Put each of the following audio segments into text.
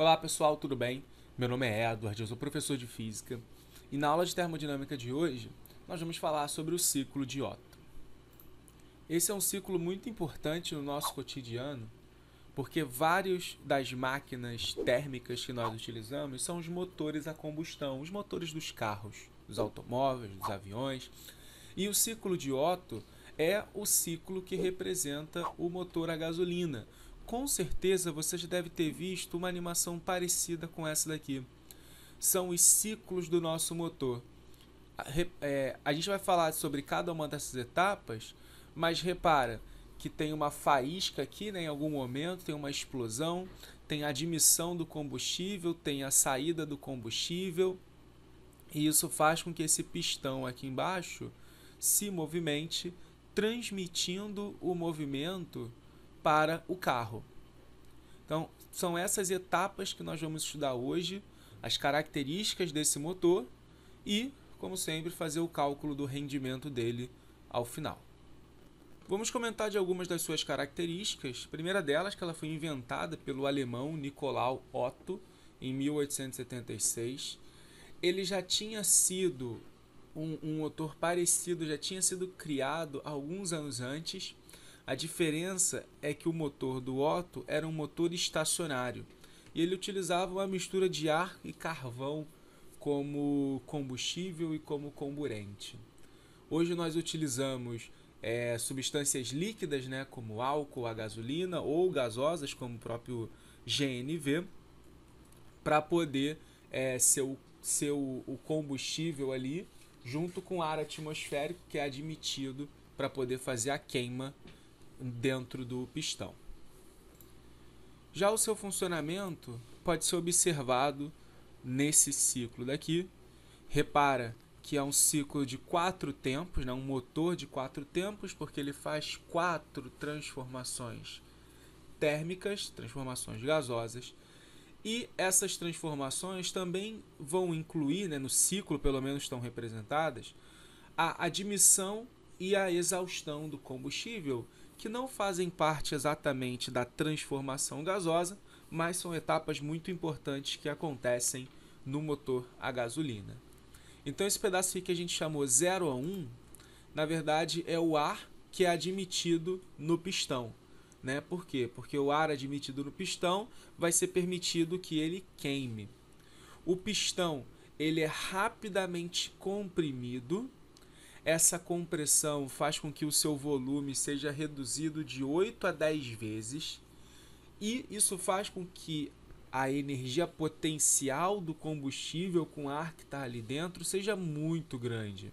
Olá pessoal, tudo bem? Meu nome é Edward, eu sou professor de física e na aula de termodinâmica de hoje nós vamos falar sobre o ciclo de Otto. Esse é um ciclo muito importante no nosso cotidiano porque vários das máquinas térmicas que nós utilizamos são os motores a combustão, os motores dos carros, dos automóveis, dos aviões. E o ciclo de Otto é o ciclo que representa o motor a gasolina, com certeza você já deve ter visto uma animação parecida com essa daqui. São os ciclos do nosso motor. a, é, a gente vai falar sobre cada uma dessas etapas, mas repara que tem uma faísca aqui, né, em algum momento, tem uma explosão, tem a admissão do combustível, tem a saída do combustível, e isso faz com que esse pistão aqui embaixo se movimente, transmitindo o movimento para o carro. Então, são essas etapas que nós vamos estudar hoje, as características desse motor e, como sempre, fazer o cálculo do rendimento dele ao final. Vamos comentar de algumas das suas características. A primeira delas, que ela foi inventada pelo alemão Nicolau Otto em 1876. Ele já tinha sido um, um motor parecido, já tinha sido criado alguns anos antes a diferença é que o motor do Otto era um motor estacionário e ele utilizava uma mistura de ar e carvão como combustível e como comburente. Hoje nós utilizamos é, substâncias líquidas, né, como álcool, a gasolina ou gasosas, como o próprio GNV, para poder é, ser, o, ser o, o combustível ali junto com ar atmosférico que é admitido para poder fazer a queima dentro do pistão. Já o seu funcionamento pode ser observado nesse ciclo daqui. Repara que é um ciclo de quatro tempos, né? um motor de quatro tempos, porque ele faz quatro transformações térmicas, transformações gasosas, e essas transformações também vão incluir, né, no ciclo pelo menos estão representadas, a admissão e a exaustão do combustível, que não fazem parte exatamente da transformação gasosa, mas são etapas muito importantes que acontecem no motor a gasolina. Então esse pedaço aqui que a gente chamou 0 a 1, na verdade é o ar que é admitido no pistão. Né? Por quê? Porque o ar admitido no pistão vai ser permitido que ele queime. O pistão ele é rapidamente comprimido essa compressão faz com que o seu volume seja reduzido de 8 a 10 vezes e isso faz com que a energia potencial do combustível com ar que está ali dentro seja muito grande.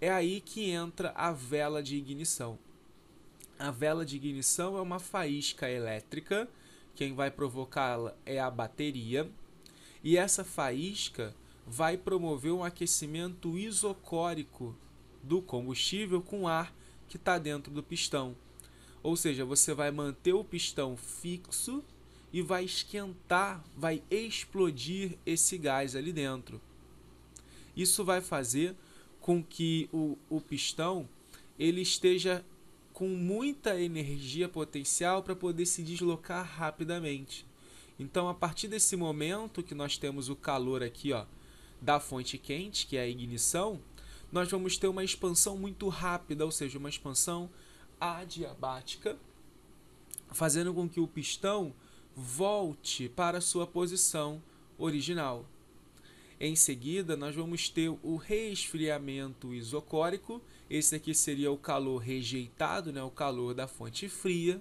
É aí que entra a vela de ignição. A vela de ignição é uma faísca elétrica, quem vai provocá-la é a bateria, e essa faísca vai promover um aquecimento isocórico do combustível com o ar que está dentro do pistão. Ou seja, você vai manter o pistão fixo e vai esquentar, vai explodir esse gás ali dentro. Isso vai fazer com que o, o pistão ele esteja com muita energia potencial para poder se deslocar rapidamente. Então, a partir desse momento que nós temos o calor aqui ó, da fonte quente, que é a ignição, nós vamos ter uma expansão muito rápida, ou seja, uma expansão adiabática, fazendo com que o pistão volte para sua posição original. Em seguida, nós vamos ter o resfriamento isocórico. Esse aqui seria o calor rejeitado, né? o calor da fonte fria.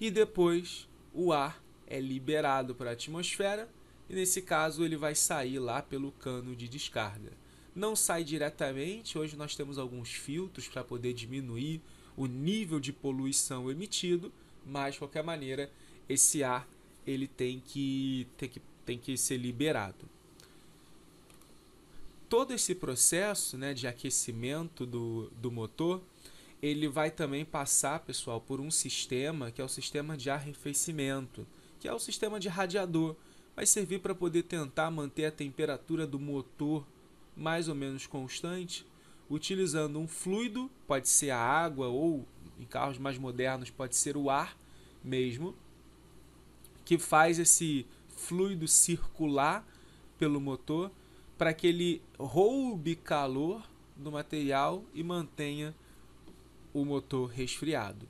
E depois o ar é liberado para a atmosfera. E nesse caso, ele vai sair lá pelo cano de descarga. Não sai diretamente, hoje nós temos alguns filtros para poder diminuir o nível de poluição emitido, mas de qualquer maneira, esse ar ele tem que, tem que, tem que ser liberado. Todo esse processo né, de aquecimento do, do motor, ele vai também passar, pessoal, por um sistema que é o sistema de arrefecimento, que é o sistema de radiador. Vai servir para poder tentar manter a temperatura do motor mais ou menos constante, utilizando um fluido, pode ser a água ou em carros mais modernos pode ser o ar mesmo, que faz esse fluido circular pelo motor para que ele roube calor do material e mantenha o motor resfriado.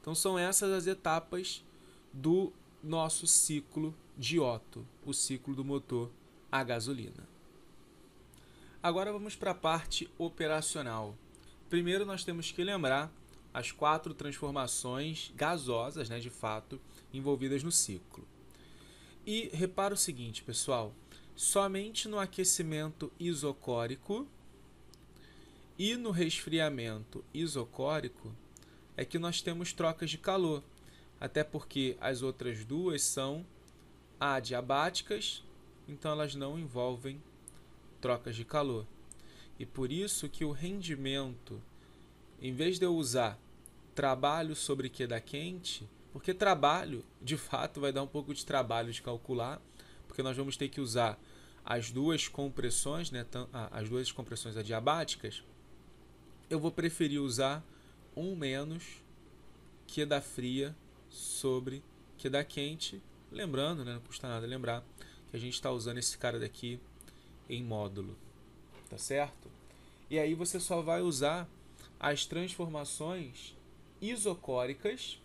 Então são essas as etapas do nosso ciclo de Otto, o ciclo do motor a gasolina. Agora vamos para a parte operacional. Primeiro nós temos que lembrar as quatro transformações gasosas, né, de fato, envolvidas no ciclo. E repara o seguinte, pessoal, somente no aquecimento isocórico e no resfriamento isocórico é que nós temos trocas de calor, até porque as outras duas são adiabáticas, então elas não envolvem trocas de calor. E por isso que o rendimento, em vez de eu usar trabalho sobre queda quente, porque trabalho, de fato, vai dar um pouco de trabalho de calcular, porque nós vamos ter que usar as duas compressões, né, ah, as duas compressões adiabáticas, eu vou preferir usar um menos que da fria sobre que da quente. Lembrando, né, não custa nada lembrar que a gente está usando esse cara daqui em módulo, tá certo? E aí você só vai usar as transformações isocóricas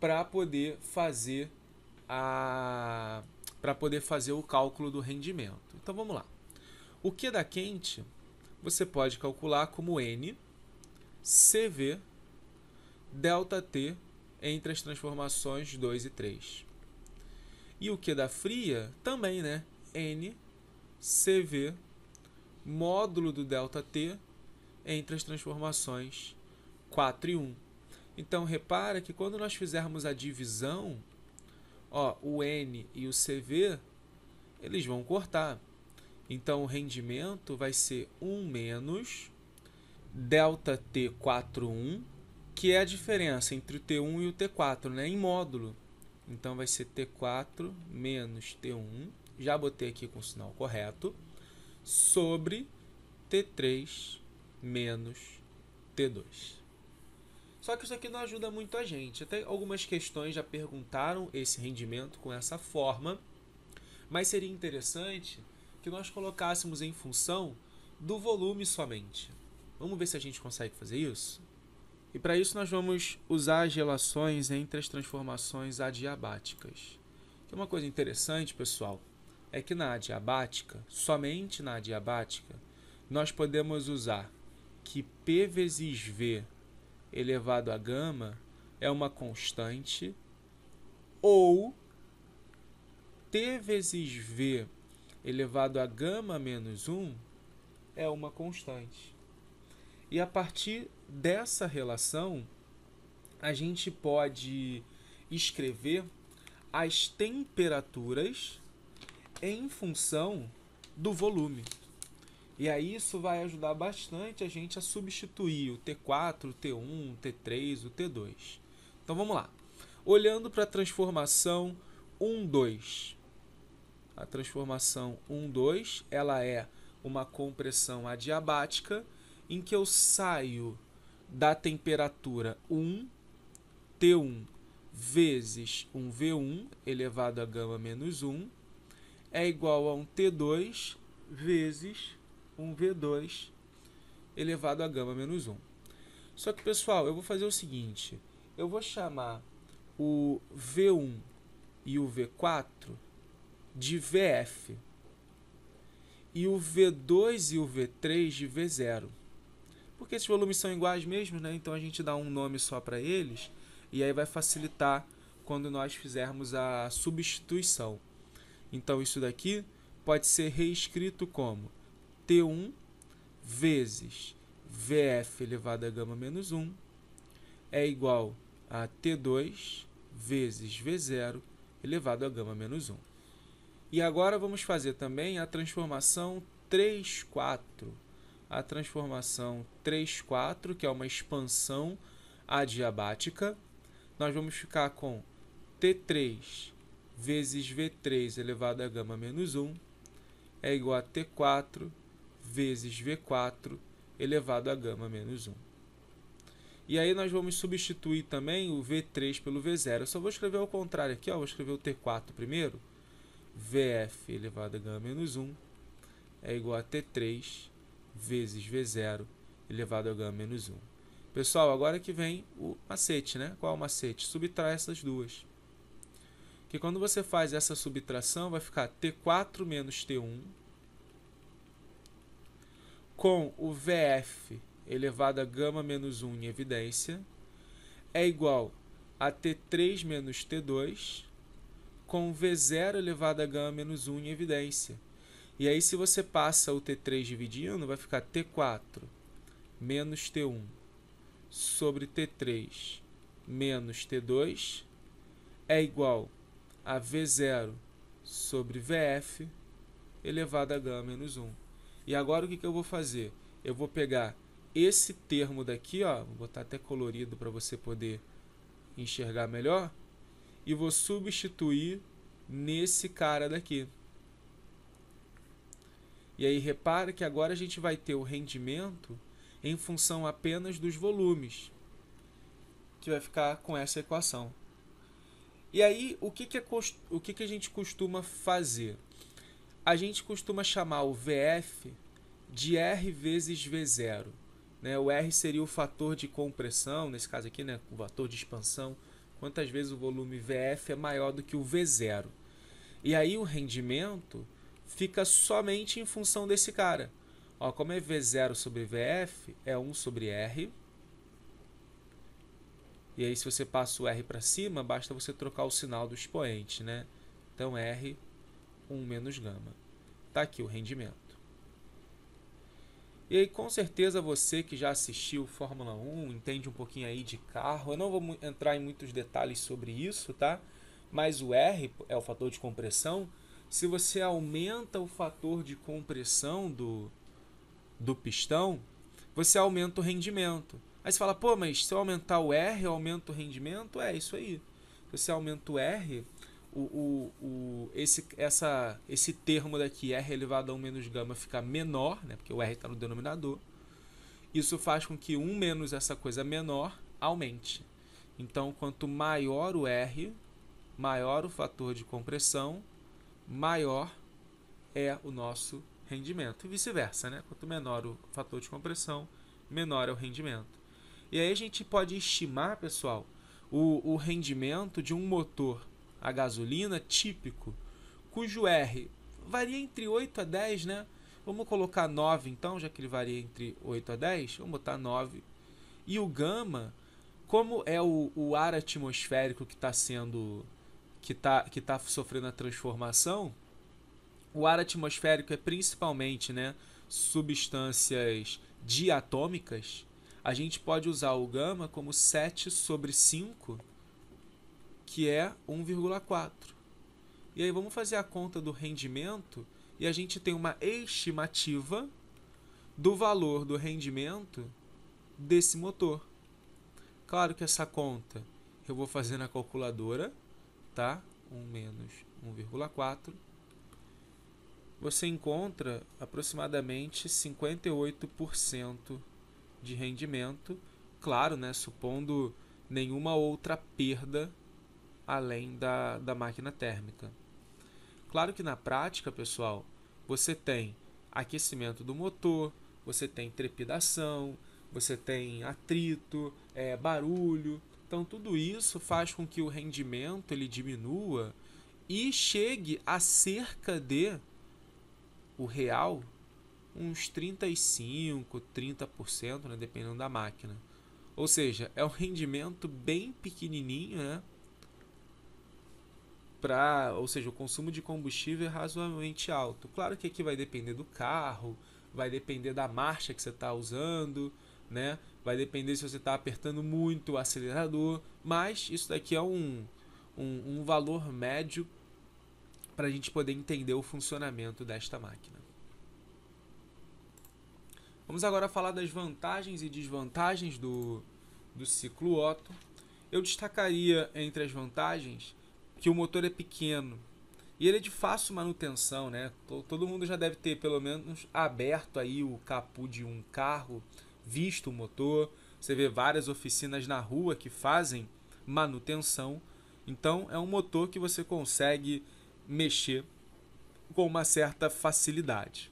para poder fazer a para poder fazer o cálculo do rendimento. Então vamos lá. O que é da quente você pode calcular como n CV delta T entre as transformações 2 e 3. E o que é da fria também, né? N CV módulo do ΔT entre as transformações 4 e 1. Então, repara que quando nós fizermos a divisão, ó, o N e o CV, eles vão cortar. Então, o rendimento vai ser 1 menos delta T41, que é a diferença entre o T1 e o T4, né? em módulo. Então, vai ser T4 menos T1 já botei aqui com o sinal correto, sobre T3 menos T2. Só que isso aqui não ajuda muito a gente. Até algumas questões já perguntaram esse rendimento com essa forma, mas seria interessante que nós colocássemos em função do volume somente. Vamos ver se a gente consegue fazer isso? E para isso nós vamos usar as relações entre as transformações adiabáticas. Que é uma coisa interessante, pessoal, é que na adiabática, somente na adiabática, nós podemos usar que P vezes V elevado a gama é uma constante ou T vezes V elevado a gama menos 1 é uma constante. E a partir dessa relação, a gente pode escrever as temperaturas em função do volume. E aí isso vai ajudar bastante a gente a substituir o T4, o T1, o T3, o T2. Então vamos lá. Olhando para a transformação 1, 2. A transformação 1, 2, ela é uma compressão adiabática em que eu saio da temperatura 1, T1 vezes 1 V1 elevado a gama menos 1, é igual a um T2 vezes um V2 elevado a gama menos 1. Só que, pessoal, eu vou fazer o seguinte. Eu vou chamar o V1 e o V4 de VF. E o V2 e o V3 de V0. Porque esses volumes são iguais mesmo, né? Então a gente dá um nome só para eles. E aí vai facilitar quando nós fizermos a substituição. Então isso daqui pode ser reescrito como T1 vezes VF elevado a gama menos 1 é igual a T2 vezes V0 elevado a gama menos 1. E agora vamos fazer também a transformação 3, 4. A transformação 3, 4, que é uma expansão adiabática. Nós vamos ficar com T3 vezes V3 elevado a gama menos 1 é igual a T4 vezes V4 elevado a gama menos 1. E aí nós vamos substituir também o V3 pelo V0. Eu só vou escrever ao contrário aqui, ó. vou escrever o T4 primeiro. VF elevado a gama menos 1 é igual a T3 vezes V0 elevado a gama menos 1. Pessoal, agora que vem o macete, né? Qual é o macete? Subtrai essas duas. Que quando você faz essa subtração, vai ficar T4 menos T1 com o VF elevado a gama menos 1 em evidência é igual a T3 menos T2 com V0 elevado a gama menos 1 em evidência. E aí, se você passa o T3 dividindo, vai ficar T4 menos T1 sobre T3 menos T2 é igual a V0 sobre VF elevado a γ menos 1. E agora o que, que eu vou fazer? Eu vou pegar esse termo daqui, ó, vou botar até colorido para você poder enxergar melhor, e vou substituir nesse cara daqui. E aí repara que agora a gente vai ter o rendimento em função apenas dos volumes, que vai ficar com essa equação. E aí, o que, que, é o que, que a gente costuma fazer? A gente costuma chamar o VF de R vezes V0. Né? O R seria o fator de compressão, nesse caso aqui, né? o fator de expansão. Quantas vezes o volume VF é maior do que o V0. E aí o rendimento fica somente em função desse cara. Ó, como é V0 sobre VF, é 1 sobre R. E aí, se você passa o R para cima, basta você trocar o sinal do expoente, né? Então, R, 1 menos gama. Está aqui o rendimento. E aí, com certeza, você que já assistiu Fórmula 1, entende um pouquinho aí de carro. Eu não vou entrar em muitos detalhes sobre isso, tá? Mas o R é o fator de compressão. Se você aumenta o fator de compressão do, do pistão, você aumenta o rendimento. Aí você fala, pô, mas se eu aumentar o R, eu aumento o rendimento? É isso aí. Se você aumenta o R, o, o, o, esse, essa, esse termo daqui, R elevado a 1 menos gama, fica menor, né? porque o R está no denominador. Isso faz com que 1 menos essa coisa menor aumente. Então, quanto maior o R, maior o fator de compressão, maior é o nosso rendimento. E vice-versa, né? Quanto menor o fator de compressão, menor é o rendimento. E aí a gente pode estimar, pessoal, o, o rendimento de um motor a gasolina típico, cujo R varia entre 8 a 10, né? Vamos colocar 9 então, já que ele varia entre 8 a 10, vamos botar 9. E o gama, como é o, o ar atmosférico que está sendo. que está que tá sofrendo a transformação, o ar atmosférico é principalmente né, substâncias diatômicas, a gente pode usar o gama como 7 sobre 5, que é 1,4. E aí vamos fazer a conta do rendimento e a gente tem uma estimativa do valor do rendimento desse motor. Claro que essa conta eu vou fazer na calculadora, tá? 1 menos 1,4. Você encontra aproximadamente 58% de rendimento, claro, né, supondo nenhuma outra perda além da, da máquina térmica. Claro que na prática, pessoal, você tem aquecimento do motor, você tem trepidação, você tem atrito, é, barulho. Então tudo isso faz com que o rendimento ele diminua e chegue a cerca de o real uns 35, 30%, né, dependendo da máquina. Ou seja, é um rendimento bem pequenininho, né? Pra, ou seja, o consumo de combustível é razoavelmente alto. Claro que aqui vai depender do carro, vai depender da marcha que você está usando, né? Vai depender se você está apertando muito o acelerador, mas isso daqui é um, um, um valor médio para a gente poder entender o funcionamento desta máquina. Vamos agora falar das vantagens e desvantagens do, do ciclo Otto. Eu destacaria entre as vantagens que o motor é pequeno e ele é de fácil manutenção, né? Todo mundo já deve ter pelo menos aberto aí o capô de um carro, visto o motor. Você vê várias oficinas na rua que fazem manutenção. Então é um motor que você consegue mexer com uma certa facilidade.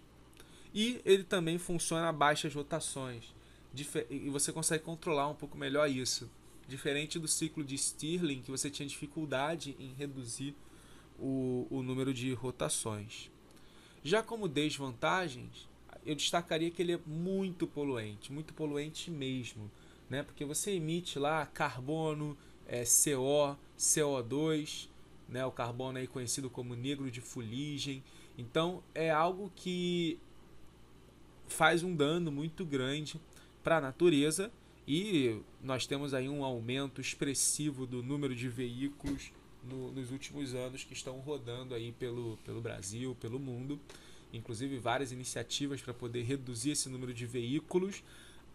E ele também funciona a baixas rotações. E você consegue controlar um pouco melhor isso. Diferente do ciclo de Stirling, que você tinha dificuldade em reduzir o, o número de rotações. Já como desvantagens, eu destacaria que ele é muito poluente, muito poluente mesmo, né? Porque você emite lá carbono, é, CO, CO2, né? O carbono aí conhecido como negro de fuligem. Então é algo que faz um dano muito grande para a natureza e nós temos aí um aumento expressivo do número de veículos no, nos últimos anos que estão rodando aí pelo, pelo Brasil, pelo mundo, inclusive várias iniciativas para poder reduzir esse número de veículos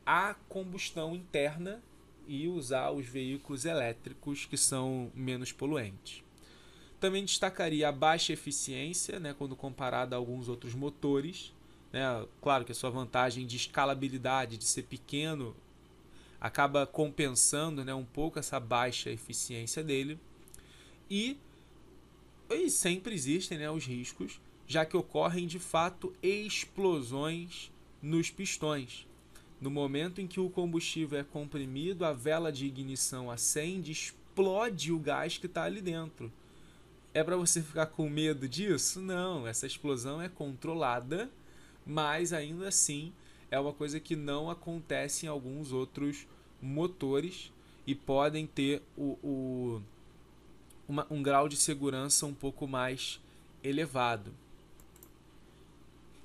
à combustão interna e usar os veículos elétricos que são menos poluentes. Também destacaria a baixa eficiência, né, quando comparada a alguns outros motores, né? Claro que a sua vantagem de escalabilidade, de ser pequeno, acaba compensando né, um pouco essa baixa eficiência dele. E, e sempre existem né, os riscos, já que ocorrem de fato explosões nos pistões. No momento em que o combustível é comprimido, a vela de ignição acende, explode o gás que está ali dentro. É para você ficar com medo disso? Não, essa explosão é controlada mas ainda assim é uma coisa que não acontece em alguns outros motores e podem ter o, o uma, um grau de segurança um pouco mais elevado.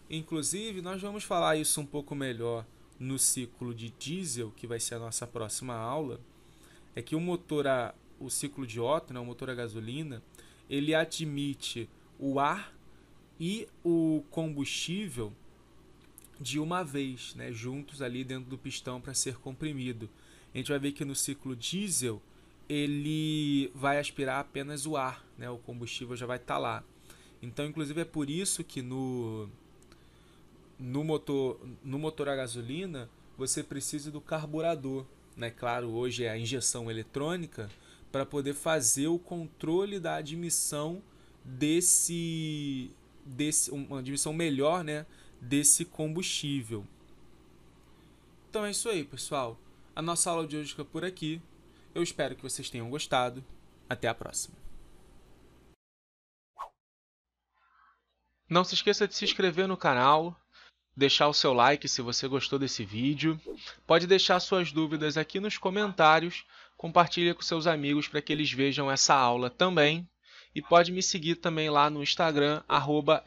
Inclusive, nós vamos falar isso um pouco melhor no ciclo de diesel, que vai ser a nossa próxima aula, é que o motor a o ciclo de Otto, né, o motor a gasolina, ele admite o ar e o combustível de uma vez, né, juntos ali dentro do pistão para ser comprimido. A gente vai ver que no ciclo diesel ele vai aspirar apenas o ar, né, o combustível já vai estar tá lá. Então, inclusive é por isso que no no motor no motor a gasolina você precisa do carburador, né? Claro, hoje é a injeção eletrônica para poder fazer o controle da admissão desse desse uma admissão melhor, né? desse combustível. Então é isso aí, pessoal. A nossa aula de hoje fica por aqui. Eu espero que vocês tenham gostado. Até a próxima. Não se esqueça de se inscrever no canal, deixar o seu like se você gostou desse vídeo. Pode deixar suas dúvidas aqui nos comentários, Compartilhe com seus amigos para que eles vejam essa aula também. E pode me seguir também lá no Instagram, arroba